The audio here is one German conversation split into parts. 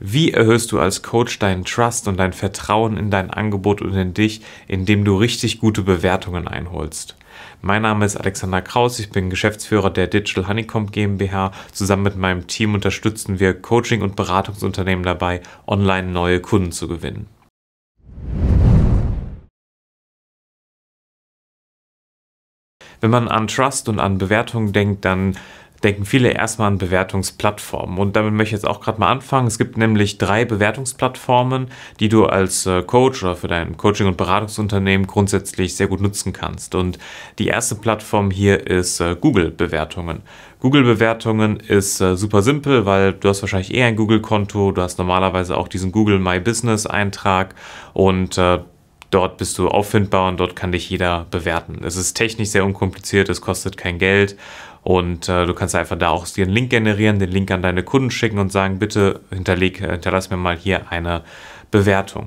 Wie erhöhst du als Coach deinen Trust und dein Vertrauen in dein Angebot und in dich, indem du richtig gute Bewertungen einholst? Mein Name ist Alexander Kraus, ich bin Geschäftsführer der Digital Honeycomb GmbH. Zusammen mit meinem Team unterstützen wir Coaching- und Beratungsunternehmen dabei, online neue Kunden zu gewinnen. Wenn man an Trust und an Bewertungen denkt, dann denken viele erstmal an Bewertungsplattformen. Und damit möchte ich jetzt auch gerade mal anfangen. Es gibt nämlich drei Bewertungsplattformen, die du als äh, Coach oder für dein Coaching- und Beratungsunternehmen grundsätzlich sehr gut nutzen kannst. Und die erste Plattform hier ist äh, Google-Bewertungen. Google-Bewertungen ist äh, super simpel, weil du hast wahrscheinlich eher ein Google-Konto, du hast normalerweise auch diesen Google My Business-Eintrag und Dort bist du auffindbar und dort kann dich jeder bewerten. Es ist technisch sehr unkompliziert, es kostet kein Geld und äh, du kannst einfach da auch dir einen Link generieren, den Link an deine Kunden schicken und sagen, bitte hinterleg, äh, hinterlass mir mal hier eine Bewertung.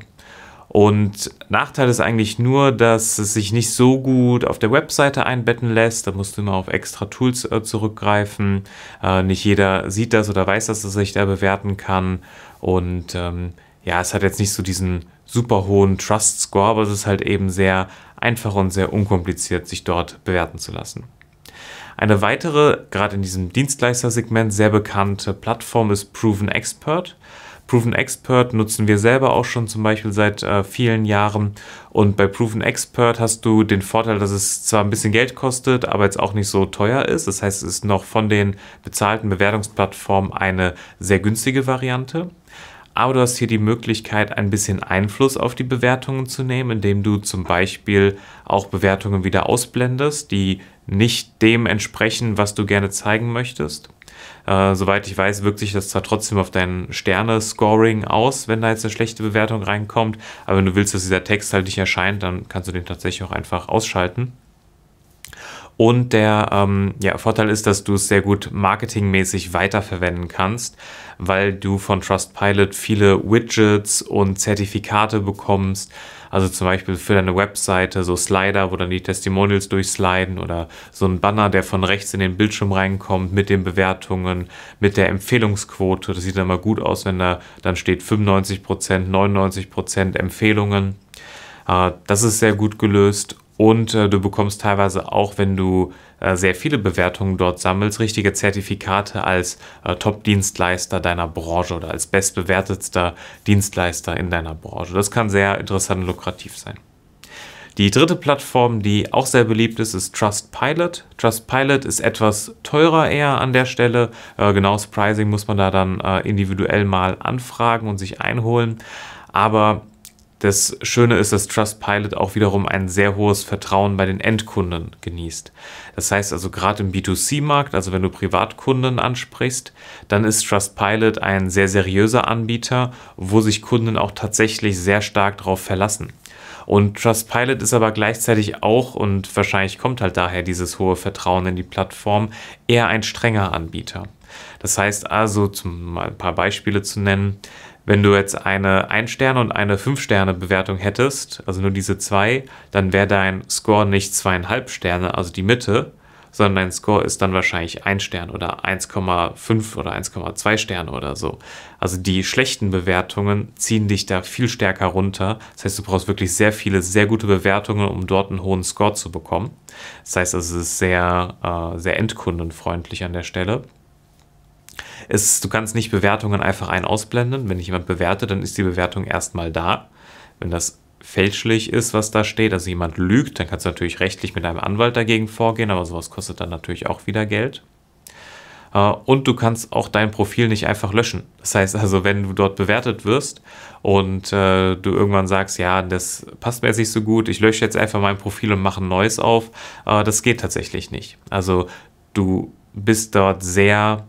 Und Nachteil ist eigentlich nur, dass es sich nicht so gut auf der Webseite einbetten lässt. Da musst du immer auf extra Tools äh, zurückgreifen. Äh, nicht jeder sieht das oder weiß, dass es sich da bewerten kann. Und ähm, ja, es hat jetzt nicht so diesen super hohen Trust Score, aber es ist halt eben sehr einfach und sehr unkompliziert, sich dort bewerten zu lassen. Eine weitere, gerade in diesem Dienstleistersegment sehr bekannte Plattform ist Proven Expert. Proven Expert nutzen wir selber auch schon zum Beispiel seit äh, vielen Jahren. Und bei Proven Expert hast du den Vorteil, dass es zwar ein bisschen Geld kostet, aber jetzt auch nicht so teuer ist. Das heißt, es ist noch von den bezahlten Bewertungsplattformen eine sehr günstige Variante. Aber du hast hier die Möglichkeit, ein bisschen Einfluss auf die Bewertungen zu nehmen, indem du zum Beispiel auch Bewertungen wieder ausblendest, die nicht dem entsprechen, was du gerne zeigen möchtest. Äh, soweit ich weiß, wirkt sich das zwar trotzdem auf dein Sterne-Scoring aus, wenn da jetzt eine schlechte Bewertung reinkommt, aber wenn du willst, dass dieser Text halt nicht erscheint, dann kannst du den tatsächlich auch einfach ausschalten. Und der ähm, ja, Vorteil ist, dass du es sehr gut marketingmäßig weiterverwenden kannst, weil du von Trustpilot viele Widgets und Zertifikate bekommst. Also zum Beispiel für deine Webseite so Slider, wo dann die Testimonials durchsliden oder so ein Banner, der von rechts in den Bildschirm reinkommt mit den Bewertungen, mit der Empfehlungsquote. Das sieht dann mal gut aus, wenn da dann steht 95%, 99% Empfehlungen. Äh, das ist sehr gut gelöst und äh, du bekommst teilweise auch, wenn du äh, sehr viele Bewertungen dort sammelst, richtige Zertifikate als äh, Top-Dienstleister deiner Branche oder als bestbewertetster Dienstleister in deiner Branche. Das kann sehr interessant und lukrativ sein. Die dritte Plattform, die auch sehr beliebt ist, ist Trustpilot. Trustpilot ist etwas teurer eher an der Stelle. Äh, genaues Pricing muss man da dann äh, individuell mal anfragen und sich einholen. Aber das Schöne ist, dass Trustpilot auch wiederum ein sehr hohes Vertrauen bei den Endkunden genießt. Das heißt also gerade im B2C-Markt, also wenn du Privatkunden ansprichst, dann ist Trustpilot ein sehr seriöser Anbieter, wo sich Kunden auch tatsächlich sehr stark darauf verlassen. Und Trustpilot ist aber gleichzeitig auch, und wahrscheinlich kommt halt daher dieses hohe Vertrauen in die Plattform, eher ein strenger Anbieter. Das heißt also, um mal ein paar Beispiele zu nennen, wenn du jetzt eine 1-Sterne und eine 5-Sterne-Bewertung hättest, also nur diese zwei, dann wäre dein Score nicht zweieinhalb Sterne, also die Mitte, sondern dein Score ist dann wahrscheinlich 1 Stern oder 1,5 oder 1,2 Sterne oder so. Also die schlechten Bewertungen ziehen dich da viel stärker runter. Das heißt, du brauchst wirklich sehr viele, sehr gute Bewertungen, um dort einen hohen Score zu bekommen. Das heißt, es ist sehr, äh, sehr endkundenfreundlich an der Stelle. Es, du kannst nicht Bewertungen einfach ein ausblenden. Wenn ich jemand bewerte, dann ist die Bewertung erstmal da. Wenn das fälschlich ist, was da steht, also jemand lügt, dann kannst du natürlich rechtlich mit einem Anwalt dagegen vorgehen, aber sowas kostet dann natürlich auch wieder Geld. Äh, und du kannst auch dein Profil nicht einfach löschen. Das heißt also, wenn du dort bewertet wirst und äh, du irgendwann sagst, ja, das passt mir jetzt nicht so gut, ich lösche jetzt einfach mein Profil und mache ein neues auf, äh, das geht tatsächlich nicht. Also du bist dort sehr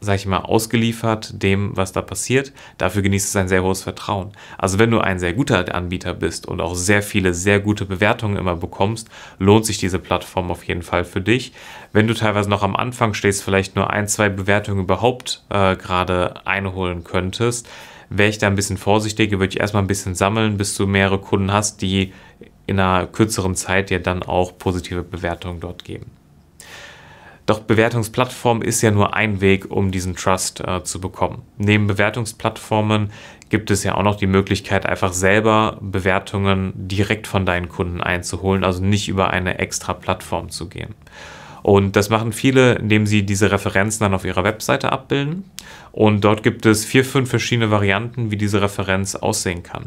sag ich mal, ausgeliefert dem, was da passiert. Dafür genießt es ein sehr hohes Vertrauen. Also wenn du ein sehr guter Anbieter bist und auch sehr viele sehr gute Bewertungen immer bekommst, lohnt sich diese Plattform auf jeden Fall für dich. Wenn du teilweise noch am Anfang stehst, vielleicht nur ein, zwei Bewertungen überhaupt äh, gerade einholen könntest, wäre ich da ein bisschen vorsichtiger, würde ich erstmal ein bisschen sammeln, bis du mehrere Kunden hast, die in einer kürzeren Zeit dir dann auch positive Bewertungen dort geben. Doch Bewertungsplattform ist ja nur ein Weg, um diesen Trust äh, zu bekommen. Neben Bewertungsplattformen gibt es ja auch noch die Möglichkeit, einfach selber Bewertungen direkt von deinen Kunden einzuholen, also nicht über eine extra Plattform zu gehen. Und das machen viele, indem sie diese Referenzen dann auf ihrer Webseite abbilden. Und dort gibt es vier, fünf verschiedene Varianten, wie diese Referenz aussehen kann.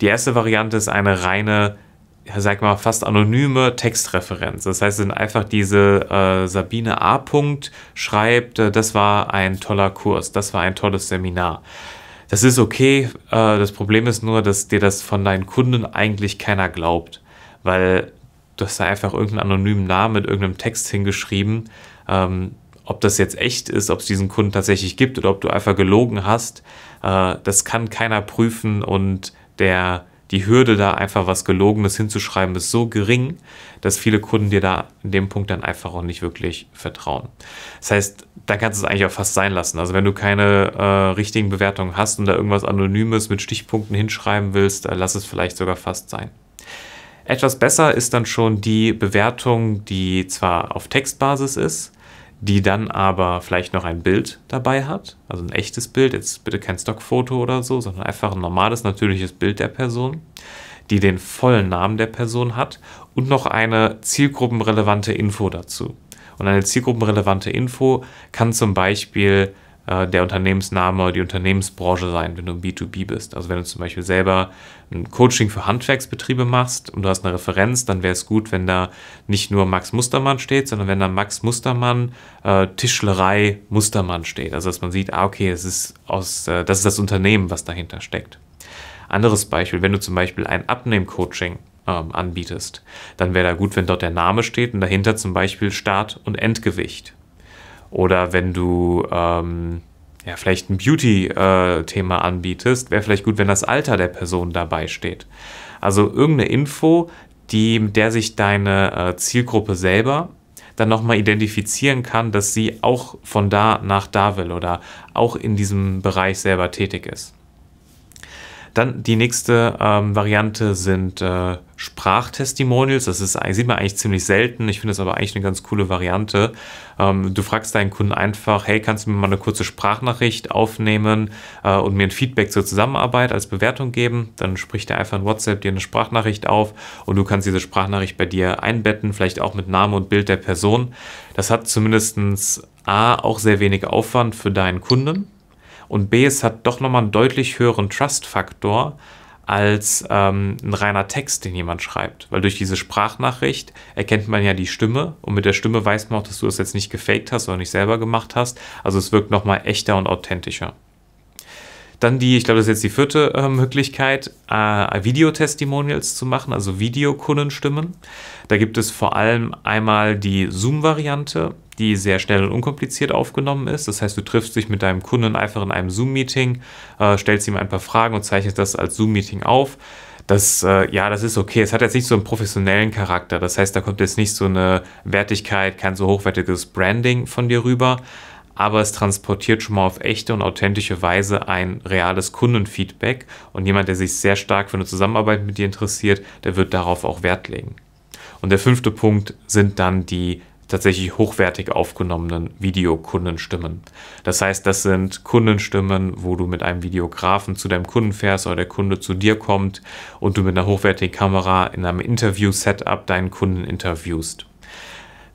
Die erste Variante ist eine reine ja, sag mal, fast anonyme Textreferenz. Das heißt, es sind einfach diese äh, Sabine A. Punkt schreibt, äh, das war ein toller Kurs, das war ein tolles Seminar. Das ist okay. Äh, das Problem ist nur, dass dir das von deinen Kunden eigentlich keiner glaubt, weil du hast da einfach irgendeinen anonymen Namen mit irgendeinem Text hingeschrieben. Ähm, ob das jetzt echt ist, ob es diesen Kunden tatsächlich gibt oder ob du einfach gelogen hast, äh, das kann keiner prüfen und der die Hürde, da einfach was Gelogenes hinzuschreiben, ist so gering, dass viele Kunden dir da in dem Punkt dann einfach auch nicht wirklich vertrauen. Das heißt, da kannst du es eigentlich auch fast sein lassen. Also wenn du keine äh, richtigen Bewertungen hast und da irgendwas Anonymes mit Stichpunkten hinschreiben willst, äh, lass es vielleicht sogar fast sein. Etwas besser ist dann schon die Bewertung, die zwar auf Textbasis ist, die dann aber vielleicht noch ein Bild dabei hat, also ein echtes Bild, jetzt bitte kein Stockfoto oder so, sondern einfach ein normales, natürliches Bild der Person, die den vollen Namen der Person hat und noch eine zielgruppenrelevante Info dazu. Und eine zielgruppenrelevante Info kann zum Beispiel äh, der Unternehmensname, die Unternehmensbranche sein, wenn du im B2B bist. Also wenn du zum Beispiel selber ein Coaching für Handwerksbetriebe machst und du hast eine Referenz, dann wäre es gut, wenn da nicht nur Max Mustermann steht, sondern wenn da Max Mustermann äh, Tischlerei Mustermann steht. Also dass man sieht, ah okay, das ist, aus, äh, das ist das Unternehmen, was dahinter steckt. Anderes Beispiel, wenn du zum Beispiel ein Abnehm-Coaching ähm, anbietest, dann wäre da gut, wenn dort der Name steht und dahinter zum Beispiel Start und Endgewicht oder wenn du ähm, ja, vielleicht ein Beauty-Thema äh, anbietest, wäre vielleicht gut, wenn das Alter der Person dabei steht. Also irgendeine Info, die, mit der sich deine äh, Zielgruppe selber dann nochmal identifizieren kann, dass sie auch von da nach da will oder auch in diesem Bereich selber tätig ist. Dann die nächste ähm, Variante sind äh, Sprachtestimonials. Das ist, sieht man eigentlich ziemlich selten. Ich finde das aber eigentlich eine ganz coole Variante. Ähm, du fragst deinen Kunden einfach, hey, kannst du mir mal eine kurze Sprachnachricht aufnehmen äh, und mir ein Feedback zur Zusammenarbeit als Bewertung geben? Dann spricht er einfach in WhatsApp dir eine Sprachnachricht auf und du kannst diese Sprachnachricht bei dir einbetten, vielleicht auch mit Name und Bild der Person. Das hat zumindestens A, auch sehr wenig Aufwand für deinen Kunden und B, es hat doch nochmal einen deutlich höheren Trust-Faktor als ähm, ein reiner Text, den jemand schreibt. Weil durch diese Sprachnachricht erkennt man ja die Stimme und mit der Stimme weiß man auch, dass du das jetzt nicht gefaked hast oder nicht selber gemacht hast. Also es wirkt nochmal echter und authentischer. Dann die, ich glaube, das ist jetzt die vierte äh, Möglichkeit, äh, Videotestimonials zu machen, also Videokundenstimmen. Da gibt es vor allem einmal die Zoom-Variante, die sehr schnell und unkompliziert aufgenommen ist. Das heißt, du triffst dich mit deinem Kunden einfach in einem Zoom-Meeting, äh, stellst ihm ein paar Fragen und zeichnest das als Zoom-Meeting auf. Das, äh, ja, das ist okay. Es hat jetzt nicht so einen professionellen Charakter. Das heißt, da kommt jetzt nicht so eine Wertigkeit, kein so hochwertiges Branding von dir rüber aber es transportiert schon mal auf echte und authentische Weise ein reales Kundenfeedback und jemand, der sich sehr stark für eine Zusammenarbeit mit dir interessiert, der wird darauf auch Wert legen. Und der fünfte Punkt sind dann die tatsächlich hochwertig aufgenommenen Videokundenstimmen. Das heißt, das sind Kundenstimmen, wo du mit einem Videografen zu deinem Kunden fährst oder der Kunde zu dir kommt und du mit einer hochwertigen Kamera in einem Interview-Setup deinen Kunden interviewst.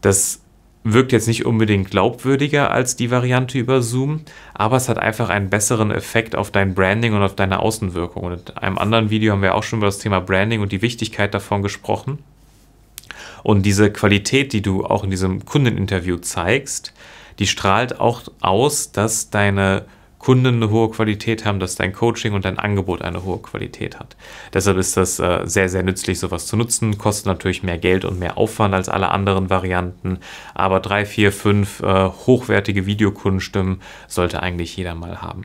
Das wirkt jetzt nicht unbedingt glaubwürdiger als die Variante über Zoom, aber es hat einfach einen besseren Effekt auf dein Branding und auf deine Außenwirkung. Und in einem anderen Video haben wir auch schon über das Thema Branding und die Wichtigkeit davon gesprochen. Und diese Qualität, die du auch in diesem Kundeninterview zeigst, die strahlt auch aus, dass deine Kunden eine hohe Qualität haben, dass dein Coaching und dein Angebot eine hohe Qualität hat. Deshalb ist das äh, sehr, sehr nützlich, sowas zu nutzen. Kostet natürlich mehr Geld und mehr Aufwand als alle anderen Varianten, aber drei, vier, fünf äh, hochwertige Videokundenstimmen sollte eigentlich jeder mal haben.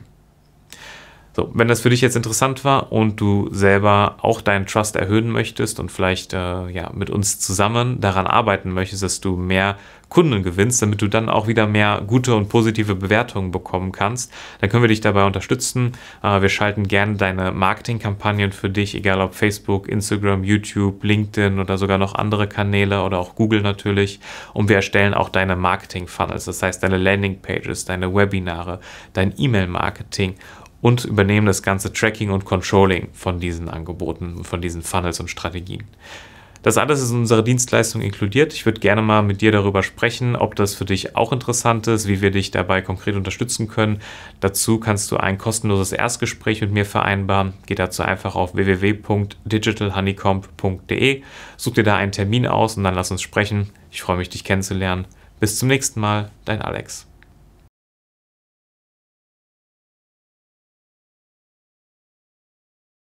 So, wenn das für dich jetzt interessant war und du selber auch deinen Trust erhöhen möchtest und vielleicht äh, ja, mit uns zusammen daran arbeiten möchtest, dass du mehr Kunden gewinnst, damit du dann auch wieder mehr gute und positive Bewertungen bekommen kannst, dann können wir dich dabei unterstützen. Äh, wir schalten gerne deine Marketingkampagnen für dich, egal ob Facebook, Instagram, YouTube, LinkedIn oder sogar noch andere Kanäle oder auch Google natürlich. Und wir erstellen auch deine Marketing-Funnels, das heißt deine Landing-Pages, deine Webinare, dein E-Mail-Marketing und übernehmen das ganze Tracking und Controlling von diesen Angeboten, von diesen Funnels und Strategien. Das alles ist in unserer Dienstleistung inkludiert. Ich würde gerne mal mit dir darüber sprechen, ob das für dich auch interessant ist, wie wir dich dabei konkret unterstützen können. Dazu kannst du ein kostenloses Erstgespräch mit mir vereinbaren. Geh dazu einfach auf www.digitalhoneycomb.de, such dir da einen Termin aus und dann lass uns sprechen. Ich freue mich, dich kennenzulernen. Bis zum nächsten Mal, dein Alex.